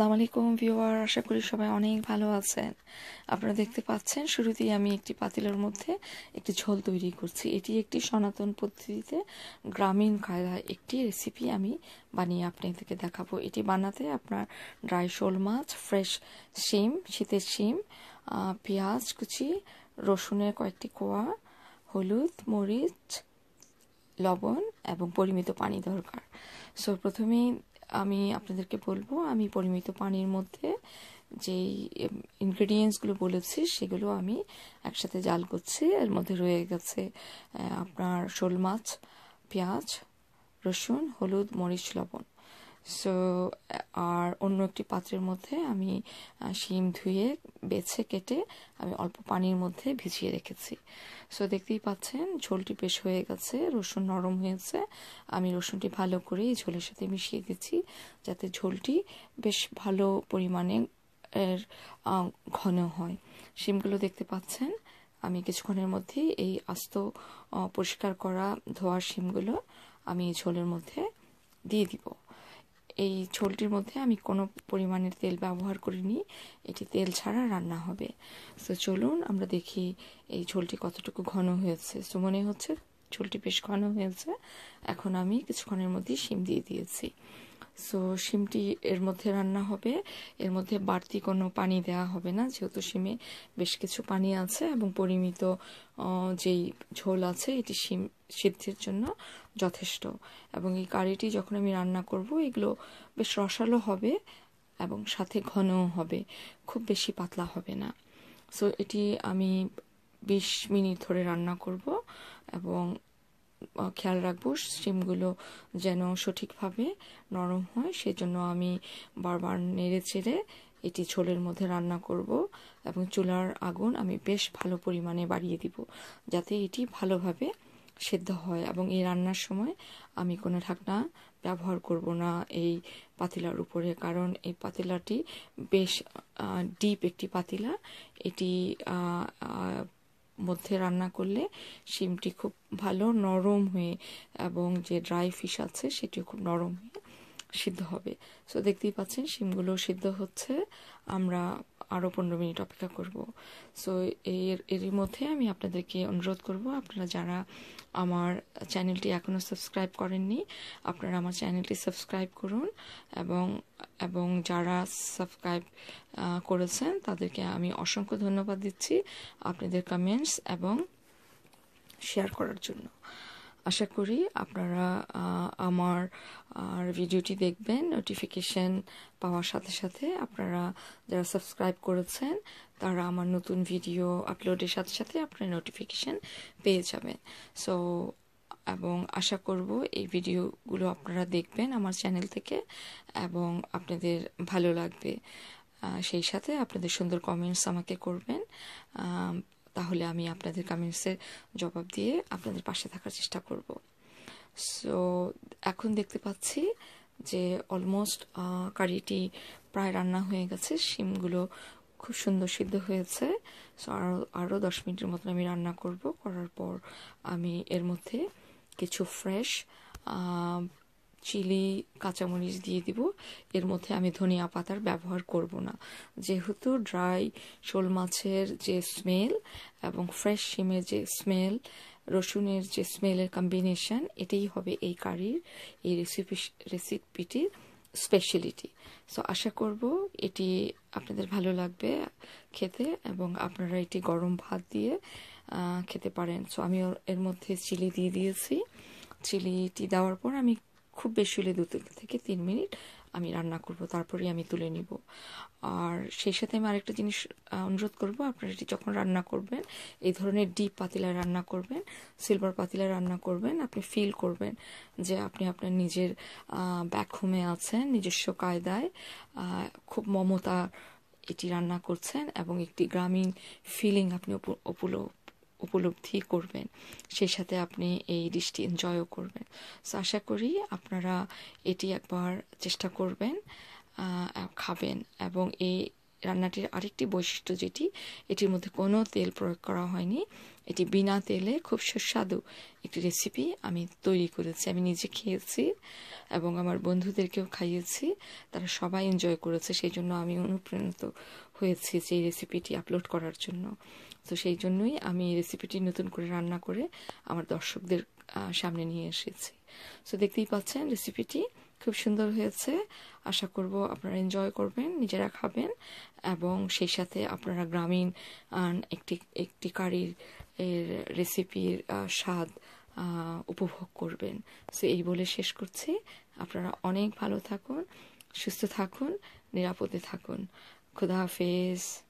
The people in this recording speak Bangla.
আসসালামু আলাইকুম ভিউয়ার আশা করি সবাই অনেক ভালো আছেন আপনারা দেখতে পাচ্ছেন শুরুতেই আমি একটি পাতিলের মধ্যে একটি ঝোল তৈরি করছি এটি একটি সনাতন পদ্ধতিতে গ্রামীণ কায়দা একটি রেসিপি আমি বানিয়ে আপনাদেরকে দেখাবো এটি বানাতে আপনার ড্রাই শোল মাছ ফ্রেশ শিম শীতের শিম পেঁয়াজ কুচি রসুনের কয়েকটি কোয়া হলুদ মরিচ লবণ এবং পরিমিত পানি দরকার সো প্রথমেই আমি আপনাদেরকে বলবো আমি পরিমিত পানির মধ্যে যেই ইনগ্রেডিয়েন্টসগুলো বলেছি সেগুলো আমি একসাথে জাল করছি এর মধ্যে রয়ে গেছে আপনার শোল মাছ পেঁয়াজ রসুন হলুদ মরিচ লবণ সো আর অন্য একটি পাত্রের মধ্যে আমি শিম ধুয়ে বেছে কেটে আমি অল্প পানির মধ্যে ভিজিয়ে রেখেছি সো দেখতেই পাচ্ছেন ঝোলটি বেশ হয়ে গেছে রসুন নরম হয়েছে আমি রসুনটি ভালো করে এই ঝোলের সাথে মিশিয়ে দিচ্ছি যাতে ঝোলটি বেশ ভালো পরিমাণে এর ঘন হয় শিমগুলো দেখতে পাচ্ছেন আমি কিছুক্ষণের মধ্যে এই আস্ত পরিষ্কার করা ধোয়া শিমগুলো আমি ঝোলের মধ্যে দিয়ে দিব এই ঝোলটির মধ্যে আমি কোনো পরিমাণের তেল ব্যবহার করিনি এটি তেল ছাড়া রান্না হবে সো চলুন আমরা দেখি এই ঝোলটি কতটুকু ঘন হয়েছে সো মনে হচ্ছে ঝোলটি বেশ ঘন হয়েছে এখন আমি কিছুক্ষণের মধ্যেই শিম দিয়ে দিয়েছি সো শিমটি এর মধ্যে রান্না হবে এর মধ্যে বাড়তি কোনো পানি দেওয়া হবে না যেহেতু শিমে বেশ কিছু পানি আছে এবং পরিমিত যেই ঝোল আছে এটি শিম সিদ্ধির জন্য যথেষ্ট এবং এই কারিটি যখন আমি রান্না করব এগুলো বেশ রসালো হবে এবং সাথে ঘনও হবে খুব বেশি পাতলা হবে না সো এটি আমি বিশ মিনিট ধরে রান্না করব এবং খেয়াল রাখবো সিমগুলো যেন সঠিকভাবে নরম হয় সেজন্য আমি বারবার নেড়ে চেড়ে এটি ছোলের মধ্যে রান্না করব এবং চুলার আগুন আমি বেশ ভালো পরিমাণে বাড়িয়ে দিব যাতে এটি ভালোভাবে সেদ্ধ হয় এবং এই রান্নার সময় আমি কোনো ঢাকনা ব্যবহার করব না এই পাতিলার উপরে কারণ এই পাতিলাটি বেশ ডিপ একটি পাতিলা এটি মধ্যে রান্না করলে শিমটি খুব ভালো নরম হয়ে এবং যে ড্রাই ফিশ আছে সেটি খুব নরম হয়ে সিদ্ধ হবে সো দেখতেই পাচ্ছেন শিমগুলো সিদ্ধ হচ্ছে আমরা আরও পনেরো মিনিট অপেক্ষা করব সো এর এরই মধ্যে আমি আপনাদেরকে অনুরোধ করব আপনারা যারা আমার চ্যানেলটি এখনও সাবস্ক্রাইব করেননি আপনারা আমার চ্যানেলটি সাবস্ক্রাইব করুন এবং এবং যারা সাবস্ক্রাইব করেছেন তাদেরকে আমি অসংখ্য ধন্যবাদ দিচ্ছি আপনাদের কমেন্টস এবং শেয়ার করার জন্য আশা করি আপনারা আমার আর ভিডিওটি দেখবেন নোটিফিকেশন পাওয়ার সাথে সাথে আপনারা যারা সাবস্ক্রাইব করেছেন তারা আমার নতুন ভিডিও আপলোডের সাথে সাথে আপনারা নোটিফিকেশন পেয়ে যাবেন সো এবং আশা করব এই ভিডিওগুলো আপনারা দেখবেন আমার চ্যানেল থেকে এবং আপনাদের ভালো লাগবে সেই সাথে আপনাদের সুন্দর কমেন্টস আমাকে করবেন তাহলে আমি আপনাদের কামেন্টসের জবাব দিয়ে আপনাদের পাশে থাকার চেষ্টা করব সো এখন দেখতে পাচ্ছি যে অলমোস্ট কারিটি প্রায় রান্না হয়ে গেছে শিমগুলো খুব সুন্দর সিদ্ধ হয়েছে সো আরও আরও দশ মিনিটের মতন আমি রান্না করব করার পর আমি এর মধ্যে কিছু ফ্রেশ চিলি কাঁচামরিচ দিয়ে দিব এর মধ্যে আমি ধনিয়া পাতার ব্যবহার করব না যেহেতু ড্রাই শোল মাছের যে স্মেল এবং ফ্রেশ শিমের যে স্মেল রসুনের যে স্মেলের কম্বিনেশন এটাই হবে এই কারির এই রেসিপি রেসিপিটির স্পেশালিটি সো আশা করব এটি আপনাদের ভালো লাগবে খেতে এবং আপনারা এটি গরম ভাত দিয়ে খেতে পারেন সো আমি এর মধ্যে চিলি দিয়ে দিয়েছি চিলিটি দেওয়ার পর আমি খুব বেশি হলে দু থেকে তিন মিনিট আমি রান্না করব তারপরেই আমি তুলে নিব আর সেই সাথে আমি আরেকটা জিনিস অনুরোধ করব আপনারা এটি যখন রান্না করবেন এই ধরনের ডিপ পাতিলায় রান্না করবেন সিলভার পাতিলায় রান্না করবেন আপনি ফিল করবেন যে আপনি আপনার নিজের ব্যাকহোমে আছেন নিজস্ব কায়দায় খুব মমতা এটি রান্না করছেন এবং একটি গ্রামীণ ফিলিং আপনি উপলব্ধি করবেন সেই সাথে আপনি এই ডিশটি এনজয়ও করবেন সো আশা করি আপনারা এটি একবার চেষ্টা করবেন খাবেন এবং এই রান্নাটির আরেকটি বৈশিষ্ট্য যেটি এটির মধ্যে কোনো তেল প্রয়োগ করা হয়নি এটি বিনা তেলে খুব সুস্বাদু একটি রেসিপি আমি তৈরি করেছি আমি নিজে খেয়েছি এবং আমার বন্ধুদেরকেও খাইয়েছি তারা সবাই এনজয় করেছে সেই জন্য আমি অনুপ্রাণিত হয়েছি যে এই রেসিপিটি আপলোড করার জন্য তো সেই জন্যই আমি রেসিপিটি নতুন করে রান্না করে আমার দর্শকদের সামনে নিয়ে এসেছি সো দেখতেই পাচ্ছেন রেসিপিটি খুব সুন্দর হয়েছে আশা করব আপনারা এনজয় করবেন নিজেরা খাবেন এবং সেই সাথে আপনারা গ্রামীণ একটি একটি কারির এর রেসিপির স্বাদ উপভোগ করবেন সো এই বলে শেষ করছি আপনারা অনেক ভালো থাকুন সুস্থ থাকুন নিরাপদে থাকুন খুদা হাফেজ